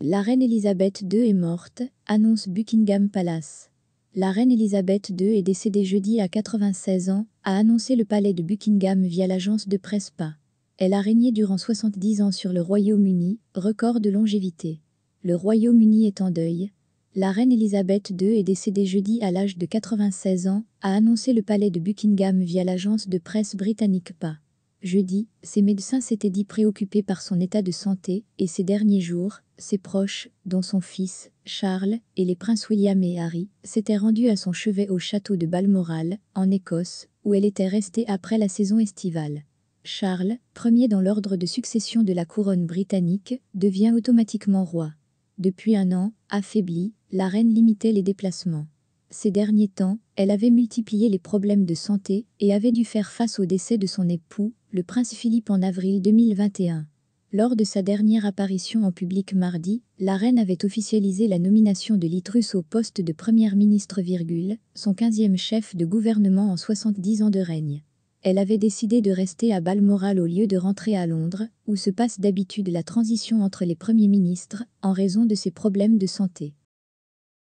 La reine Elisabeth II est morte, annonce Buckingham Palace. La reine Elisabeth II est décédée jeudi à 96 ans, a annoncé le palais de Buckingham via l'agence de presse PA. Elle a régné durant 70 ans sur le Royaume-Uni, record de longévité. Le Royaume-Uni est en deuil. La reine Elisabeth II est décédée jeudi à l'âge de 96 ans, a annoncé le palais de Buckingham via l'agence de presse britannique PA. Jeudi, ses médecins s'étaient dit préoccupés par son état de santé, et ces derniers jours, ses proches, dont son fils, Charles, et les princes William et Harry, s'étaient rendus à son chevet au château de Balmoral, en Écosse, où elle était restée après la saison estivale. Charles, premier dans l'ordre de succession de la couronne britannique, devient automatiquement roi. Depuis un an, affaiblie, la reine limitait les déplacements. Ces derniers temps, elle avait multiplié les problèmes de santé et avait dû faire face au décès de son époux, le prince Philippe en avril 2021. Lors de sa dernière apparition en public mardi, la reine avait officialisé la nomination de Litrus au poste de première ministre, virgule, son 15e chef de gouvernement en 70 ans de règne. Elle avait décidé de rester à Balmoral au lieu de rentrer à Londres, où se passe d'habitude la transition entre les premiers ministres, en raison de ses problèmes de santé.